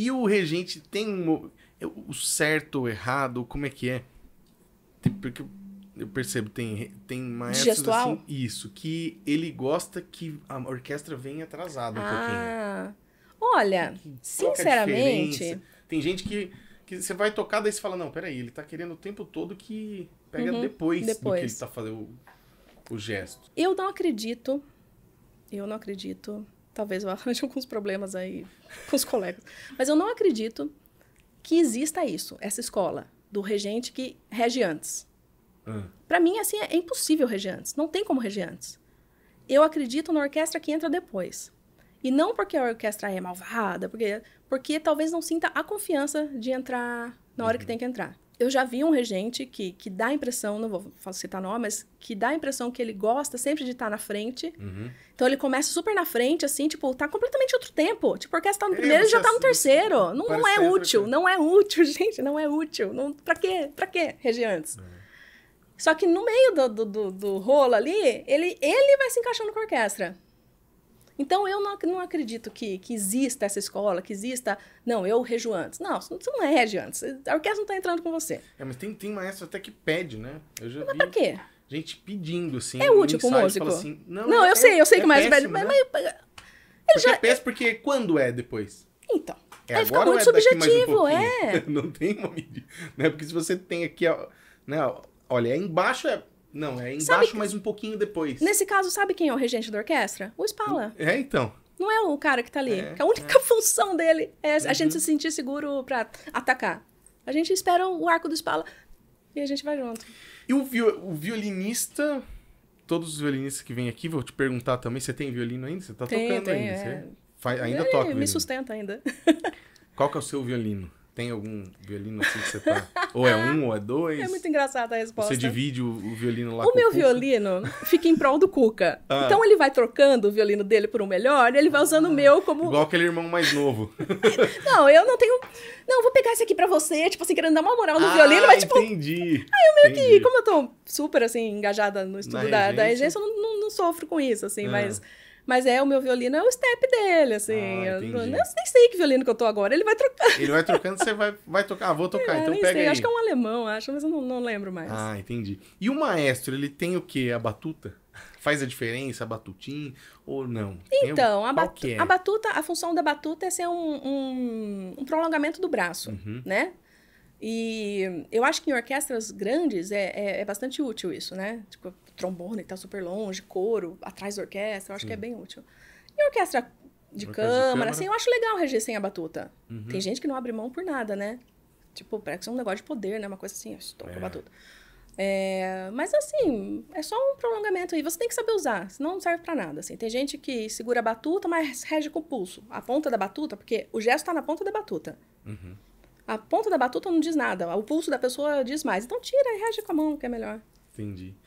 E o regente tem um, é, o certo ou errado, como é que é? Porque eu percebo, tem, tem maestros assim, Gestual? assim, isso, que ele gosta que a orquestra venha atrasada um ah, pouquinho. Olha, que sinceramente... Tem gente que, que você vai tocar, daí você fala, não, peraí, ele tá querendo o tempo todo que pega uhum, depois, depois, do que ele tá fazendo o, o gesto. Eu não acredito, eu não acredito Talvez eu arranje alguns problemas aí com os colegas. Mas eu não acredito que exista isso, essa escola do regente que rege antes. Hum. Ah. Para mim, assim, é impossível reger antes. Não tem como reger antes. Eu acredito na orquestra que entra depois. E não porque a orquestra é malvada, porque, porque talvez não sinta a confiança de entrar na hora uhum. que tem que entrar eu já vi um regente que, que dá a impressão, não vou citar nome, mas que dá a impressão que ele gosta sempre de estar na frente. Uhum. Então ele começa super na frente, assim, tipo, tá completamente outro tempo. Tipo, a orquestra tá no é, primeiro e já tá no é assim, terceiro. Não, não é útil, assim. não é útil, gente, não é útil. Não, pra quê? Pra quê, regiantes? Uhum. É. Só que no meio do, do, do, do rolo ali, ele, ele vai se encaixando com a orquestra. Então, eu não, não acredito que, que exista essa escola, que exista. Não, eu rejo antes. Não, você não é rege antes. A orquestra não está entrando com você. É, mas tem, tem maestro até que pede, né? Eu já mas vi... pra quê? Gente pedindo, assim. É útil pro músico. Assim, não, não é, eu sei, eu sei é que o maestro pede. Mas, né? mas, ele porque já... é porque quando é depois? Então. É aí fica muito é subjetivo, um é. Não tem uma medida. Né? Porque se você tem aqui, ó, né, olha, é embaixo é não, é embaixo, mas um pouquinho depois. Nesse caso, sabe quem é o regente da orquestra? O Spala. É, então. Não é o cara que tá ali. É, a única é. função dele é a uhum. gente se sentir seguro para atacar. A gente espera o arco do Spala e a gente vai junto. E o, o violinista todos os violinistas que vêm aqui, vou te perguntar também, você tem violino ainda? Você tá tem, tocando tem, ainda? É. Você faz, ainda toca violino? Me sustenta ainda. Qual que é o seu violino? Tem algum violino assim que você tá. ou é um, ou é dois? É muito engraçada a resposta. Você divide o, o violino lá o com meu o meu violino fica em prol do Cuca. Ah. Então ele vai trocando o violino dele por um melhor e ele vai usando ah. o meu como. Igual aquele irmão mais novo. não, eu não tenho. Não, vou pegar esse aqui pra você, tipo assim, querendo dar uma moral no ah, violino, mas tipo. Entendi. Aí eu meio entendi. que, como eu tô super assim, engajada no estudo Na da regência, da eu não, não, não, sofro com isso, assim, ah. mas. Mas é, o meu violino é o step dele, assim. Ah, eu, eu, nem sei que violino que eu tô agora. Ele vai trocando. Ele vai trocando, você vai, vai tocar. Ah, vou tocar, é, então pega sei. aí. Acho que é um alemão, acho, mas eu não, não lembro mais. Ah, entendi. E o maestro, ele tem o quê? A batuta? Faz a diferença, a batutinha ou não? Então, a, batu é? a batuta, a função da batuta é ser um, um, um prolongamento do braço, uhum. né? E eu acho que em orquestras grandes é, é, é bastante útil isso, né? Tipo, trombone está super longe, coro, atrás da orquestra, eu acho Sim. que é bem útil. Em orquestra de, câmara, de câmara, assim, eu acho legal reger sem a batuta. Uhum. Tem gente que não abre mão por nada, né? Tipo, parece que é um negócio de poder, né? Uma coisa assim, eu estou é. com a batuta. É, mas assim, é só um prolongamento aí. Você tem que saber usar, senão não serve para nada. Assim. Tem gente que segura a batuta, mas rege com o pulso. A ponta da batuta, porque o gesto tá na ponta da batuta. Uhum a ponta da batuta não diz nada, o pulso da pessoa diz mais. Então tira e reage com a mão, que é melhor. Entendi.